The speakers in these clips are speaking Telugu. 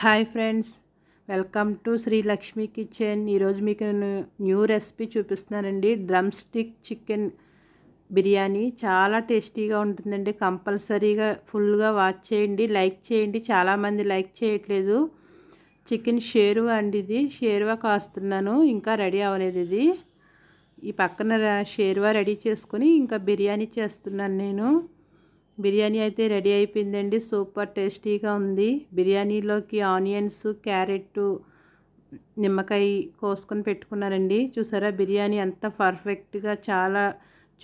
hi friends welcome to Sri Lakshmi kitchen ఈరోజు మీకు నేను న్యూ రెసిపీ చూపిస్తున్నానండి డ్రమ్ స్టిక్ చికెన్ బిర్యానీ చాలా టేస్టీగా ఉంటుందండి కంపల్సరీగా ఫుల్గా వాచ్ చేయండి లైక్ చేయండి చాలామంది లైక్ చేయట్లేదు చికెన్ షేరువా అండి ఇది షేరువా కాస్తున్నాను ఇంకా రెడీ అవ్వలేదు ఇది ఈ పక్కన షేరువా రెడీ చేసుకుని ఇంకా బిర్యానీ చేస్తున్నాను నేను బిర్యానీ అయితే రెడీ అయిపోయిందండి సూపర్ టేస్టీగా ఉంది బిర్యానీలోకి ఆనియన్స్ క్యారెట్ నిమ్మకాయ కోసుకొని పెట్టుకున్నారండి చూసారా బిర్యానీ అంత పర్ఫెక్ట్గా చాలా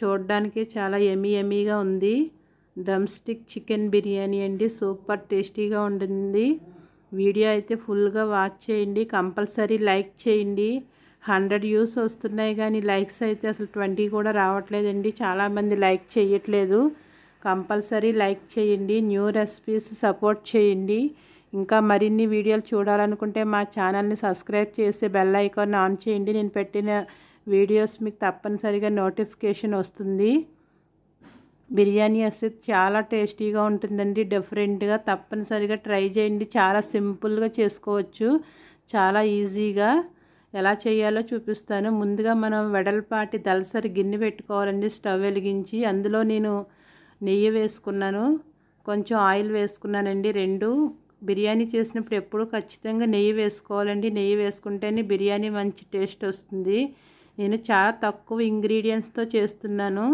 చూడడానికి చాలా ఎమీ ఎమీగా ఉంది డ్రమ్ స్టిక్ చికెన్ బిర్యానీ అండి సూపర్ టేస్టీగా ఉంటుంది వీడియో అయితే ఫుల్గా వాచ్ చేయండి కంపల్సరీ లైక్ చేయండి హండ్రెడ్ వ్యూస్ వస్తున్నాయి కానీ లైక్స్ అయితే అసలు ట్వంటీ కూడా రావట్లేదండి చాలామంది లైక్ చేయట్లేదు కంపల్సరీ లైక్ చేయండి న్యూ రెసిపీస్ సపోర్ట్ చేయండి ఇంకా మరిన్ని వీడియోలు చూడాలనుకుంటే మా ఛానల్ని సబ్స్క్రైబ్ చేసి బెల్ ఐకాన్ ఆన్ చేయండి నేను పెట్టిన వీడియోస్ మీకు తప్పనిసరిగా నోటిఫికేషన్ వస్తుంది బిర్యానీ అసలు చాలా టేస్టీగా ఉంటుందండి డిఫరెంట్గా తప్పనిసరిగా ట్రై చేయండి చాలా సింపుల్గా చేసుకోవచ్చు చాలా ఈజీగా ఎలా చేయాలో చూపిస్తాను ముందుగా మనం వెడల్పాటి దలసరి గిన్నె పెట్టుకోవాలండి స్టవ్ వెలిగించి అందులో నేను నెయ్యి వేసుకున్నాను కొంచెం ఆయిల్ వేసుకున్నానండి రెండు బిర్యానీ చేసినప్పుడు ఎప్పుడు ఖచ్చితంగా నెయ్యి వేసుకోవాలండి నెయ్యి వేసుకుంటేనే బిర్యానీ మంచి టేస్ట్ వస్తుంది నేను చాలా తక్కువ ఇంగ్రీడియంట్స్తో చేస్తున్నాను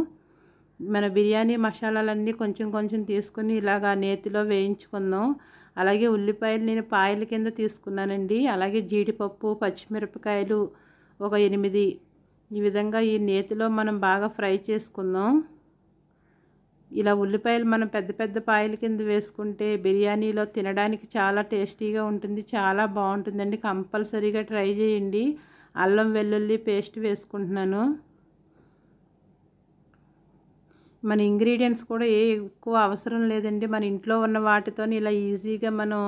మన బిర్యానీ మసాలాలన్నీ కొంచెం కొంచెం తీసుకుని ఇలాగ నేతిలో వేయించుకుందాం అలాగే ఉల్లిపాయలు నేను పాయల కింద తీసుకున్నానండి అలాగే జీడిపప్పు పచ్చిమిరపకాయలు ఒక ఎనిమిది ఈ విధంగా ఈ నేతిలో మనం బాగా ఫ్రై చేసుకుందాం ఇలా ఉల్లిపాయలు మనం పెద్ద పెద్ద పాయల కింద వేసుకుంటే బిర్యానీలో తినడానికి చాలా టేస్టీగా ఉంటుంది చాలా బాగుంటుందండి కంపల్సరీగా ట్రై చేయండి అల్లం వెల్లుల్లి పేస్ట్ వేసుకుంటున్నాను మన ఇంగ్రీడియంట్స్ కూడా ఏ ఎక్కువ అవసరం లేదండి మన ఇంట్లో ఉన్న వాటితో ఇలా ఈజీగా మనం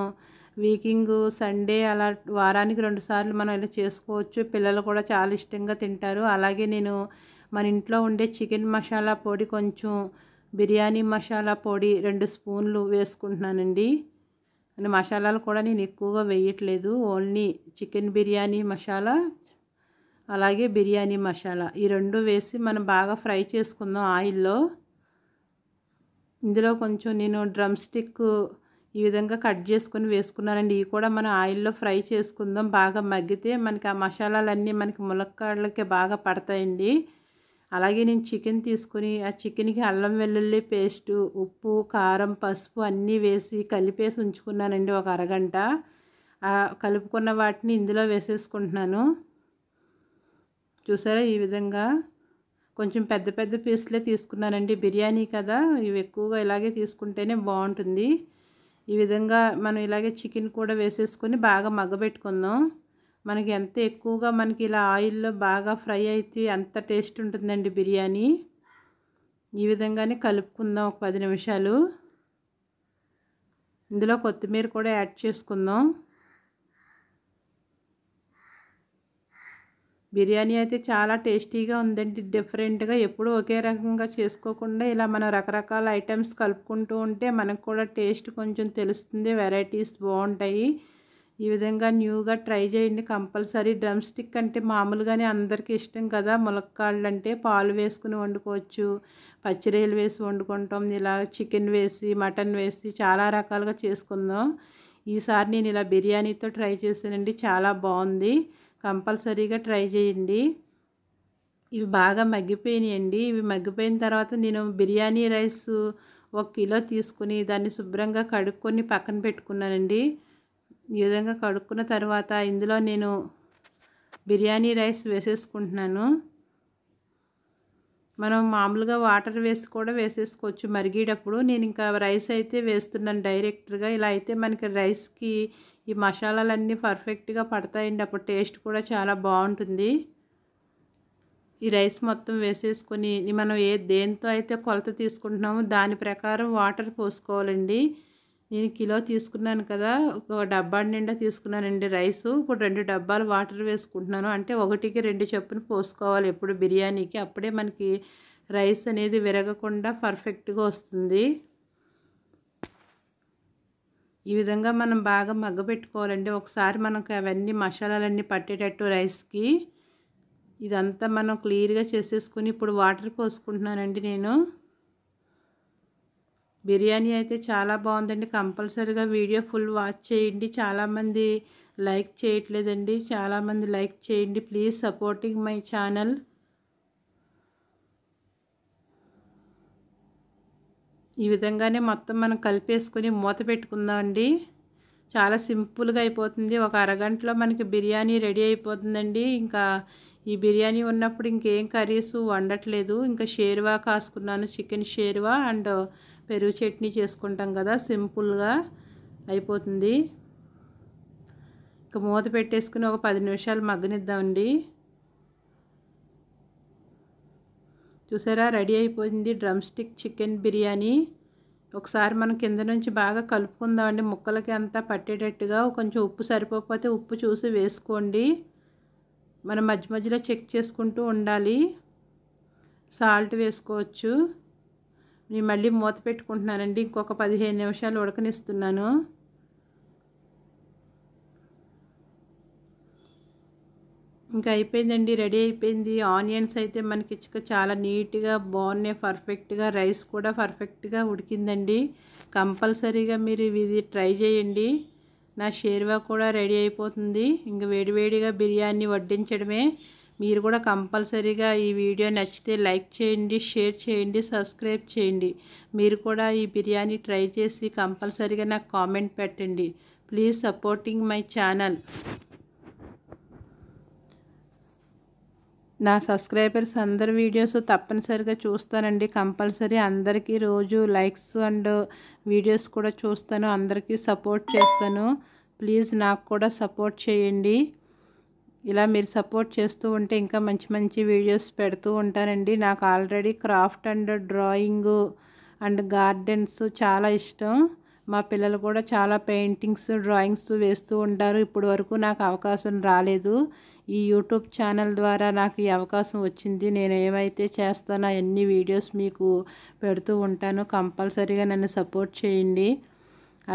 వీకింగ్ సండే అలా వారానికి రెండుసార్లు మనం ఇలా చేసుకోవచ్చు పిల్లలు కూడా చాలా ఇష్టంగా తింటారు అలాగే నేను మన ఇంట్లో ఉండే చికెన్ మసాలా పొడి కొంచెం బిర్యానీ మసాలా పొడి రెండు స్పూన్లు వేసుకుంటున్నానండి అండ్ మసాలాలు కూడా నేను ఎక్కువగా వేయట్లేదు ఓన్లీ చికెన్ బిర్యానీ మసాలా అలాగే బిర్యానీ మసాలా ఈ రెండు వేసి మనం బాగా ఫ్రై చేసుకుందాం ఆయిల్లో ఇందులో కొంచెం నేను డ్రమ్ స్టిక్ ఈ విధంగా కట్ చేసుకొని వేసుకున్నానండి ఇవి కూడా మనం ఆయిల్లో ఫ్రై చేసుకుందాం బాగా మగ్గితే మనకి ఆ మసాలాలన్నీ మనకి ములక్కాడలకే బాగా పడతాయండి అలాగే నేను చికెన్ తీసుకుని ఆ చికెన్కి అల్లం వెల్లుల్లి పేస్టు ఉప్పు కారం పసుపు అన్నీ వేసి కలిపేసి ఉంచుకున్నానండి ఒక అరగంట కలుపుకున్న వాటిని ఇందులో వేసేసుకుంటున్నాను చూసారా ఈ విధంగా కొంచెం పెద్ద పెద్ద పీసులే తీసుకున్నానండి బిర్యానీ కదా ఇవి ఎక్కువగా ఇలాగే తీసుకుంటేనే బాగుంటుంది ఈ విధంగా మనం ఇలాగే చికెన్ కూడా వేసేసుకొని బాగా మగ్గబెట్టుకుందాం మనకి ఎంత ఎక్కువగా మనకి ఇలా ఆయిల్లో బాగా ఫ్రై అయితే అంత టేస్ట్ ఉంటుందండి బిర్యానీ ఈ విధంగానే కలుపుకుందాం ఒక పది నిమిషాలు ఇందులో కొత్తిమీర కూడా యాడ్ చేసుకుందాం బిర్యానీ అయితే చాలా టేస్టీగా ఉందండి డిఫరెంట్గా ఎప్పుడూ ఒకే రకంగా చేసుకోకుండా ఇలా మనం రకరకాల ఐటమ్స్ కలుపుకుంటూ ఉంటే మనకు కూడా టేస్ట్ కొంచెం తెలుస్తుంది వెరైటీస్ బాగుంటాయి ఈ విధంగా న్యూగా ట్రై చేయండి కంపల్సరీ డ్రమ్ స్టిక్ అంటే మామూలుగానే అందరికీ ఇష్టం కదా ములక్కాళ్ళు అంటే పాలు వేసుకుని వండుకోవచ్చు పచ్చిరేలు వేసి వండుకుంటాం ఇలా చికెన్ వేసి మటన్ వేసి చాలా రకాలుగా చేసుకుందాం ఈసారి నేను ఇలా బిర్యానీతో ట్రై చేశానండి చాలా బాగుంది కంపల్సరీగా ట్రై చేయండి ఇవి బాగా మగ్గిపోయినాయండి ఇవి మగ్గిపోయిన తర్వాత నేను బిర్యానీ రైస్ ఒక కిలో తీసుకుని దాన్ని శుభ్రంగా కడుక్కొని పక్కన పెట్టుకున్నానండి ఈ విధంగా కడుక్కున్న తర్వాత ఇందులో నేను బిర్యానీ రైస్ వేసేసుకుంటున్నాను మనం మామూలుగా వాటర్ వేసి కూడా వేసేసుకోవచ్చు మరిగేటప్పుడు నేను ఇంకా రైస్ అయితే వేస్తున్నాను డైరెక్ట్గా ఇలా అయితే మనకి రైస్కి ఈ మసాలాలన్నీ పర్ఫెక్ట్గా పడతాయండి అప్పుడు టేస్ట్ కూడా చాలా బాగుంటుంది ఈ రైస్ మొత్తం వేసేసుకొని మనం ఏ దేంతో అయితే కొలత తీసుకుంటున్నామో దాని ప్రకారం వాటర్ పోసుకోవాలండి నేను కిలో తీసుకున్నాను కదా ఒక డబ్బా నిండా తీసుకున్నానండి రైస్ ఇప్పుడు రెండు డబ్బాలు వాటర్ వేసుకుంటున్నాను అంటే ఒకటికి రెండు చెప్పును పోసుకోవాలి ఎప్పుడు బిర్యానీకి అప్పుడే మనకి రైస్ అనేది విరగకుండా పర్ఫెక్ట్గా వస్తుంది ఈ విధంగా మనం బాగా మగ్గబెట్టుకోవాలండి ఒకసారి మనకు అవన్నీ మసాలాలన్నీ పట్టేటట్టు రైస్కి ఇదంతా మనం క్లియర్గా చేసేసుకుని ఇప్పుడు వాటర్ పోసుకుంటున్నానండి నేను బిర్యానీ అయితే చాలా బాగుందండి కంపల్సరీగా వీడియో ఫుల్ వాచ్ చేయండి చాలామంది లైక్ చేయట్లేదండి చాలామంది లైక్ చేయండి ప్లీజ్ సపోర్టింగ్ మై ఛానల్ ఈ విధంగానే మొత్తం మనం కలిపేసుకొని మూత పెట్టుకుందామండి చాలా సింపుల్గా అయిపోతుంది ఒక అరగంటలో మనకి బిర్యానీ రెడీ అయిపోతుందండి ఇంకా ఈ బిర్యానీ ఉన్నప్పుడు ఇంకేం కర్రీస్ వండట్లేదు ఇంకా షేర్వా కాసుకున్నాను చికెన్ షేర్వా అండ్ పెరుగు చట్నీ చేసుకుంటాం కదా సింపుల్గా అయిపోతుంది ఇంకా మూత పెట్టేసుకుని ఒక పది నిమిషాలు మగ్గనిద్దామండి చూసారా రెడీ అయిపోయింది డ్రమ్ స్టిక్ చికెన్ బిర్యానీ ఒకసారి మనం కింద నుంచి బాగా కలుపుకుందామండి ముక్కలకి అంతా పట్టేటట్టుగా కొంచెం ఉప్పు సరిపోకపోతే ఉప్పు చూసి వేసుకోండి మనం మధ్య మధ్యలో చెక్ చేసుకుంటూ ఉండాలి సాల్ట్ వేసుకోవచ్చు నేను మళ్ళీ మూత పెట్టుకుంటున్నానండి ఇంకొక పదిహేను నిమిషాలు ఉడకనిస్తున్నాను ఇంకా అయిపోయిందండి రెడీ అయిపోయింది ఆనియన్స్ అయితే మనకి ఇచ్చుక చాలా నీట్గా బాగున్నాయి పర్ఫెక్ట్గా రైస్ కూడా పర్ఫెక్ట్గా ఉడికిందండి కంపల్సరీగా మీరు ఇది ట్రై చేయండి నా షేర్వా కూడా రెడీ అయిపోతుంది ఇంక వేడివేడిగా బిర్యానీ వడ్డించడమే మీరు కూడా కంపల్సరీగా ఈ వీడియో నచ్చితే లైక్ చేయండి షేర్ చేయండి సబ్స్క్రైబ్ చేయండి మీరు కూడా ఈ బిర్యానీ ట్రై చేసి కంపల్సరీగా నాకు కామెంట్ పెట్టండి ప్లీజ్ సపోర్టింగ్ మై ఛానల్ నా సబ్స్క్రైబర్స్ అందరి వీడియోస్ తప్పనిసరిగా చూస్తానండి కంపల్సరీ అందరికీ రోజు లైక్స్ అండ్ వీడియోస్ కూడా చూస్తాను అందరికీ సపోర్ట్ చేస్తాను ప్లీజ్ నాకు కూడా సపోర్ట్ చేయండి ఇలా మీరు సపోర్ట్ చేస్తూ ఉంటే ఇంకా మంచి మంచి వీడియోస్ పెడుతూ ఉంటానండి నాకు already craft and drawing and gardens చాలా ఇష్టం మా పిల్లలు కూడా చాలా పెయింటింగ్స్ డ్రాయింగ్స్ వేస్తూ ఉంటారు ఇప్పటి వరకు నాకు అవకాశం రాలేదు ఈ యూట్యూబ్ ఛానల్ ద్వారా నాకు ఈ అవకాశం వచ్చింది నేను ఏమైతే చేస్తానో అన్ని వీడియోస్ మీకు పెడుతూ ఉంటాను కంపల్సరీగా నన్ను సపోర్ట్ చేయండి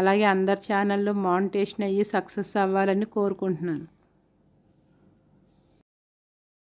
అలాగే అందరి ఛానల్లో మానిటేషన్ అయ్యి సక్సెస్ అవ్వాలని కోరుకుంటున్నాను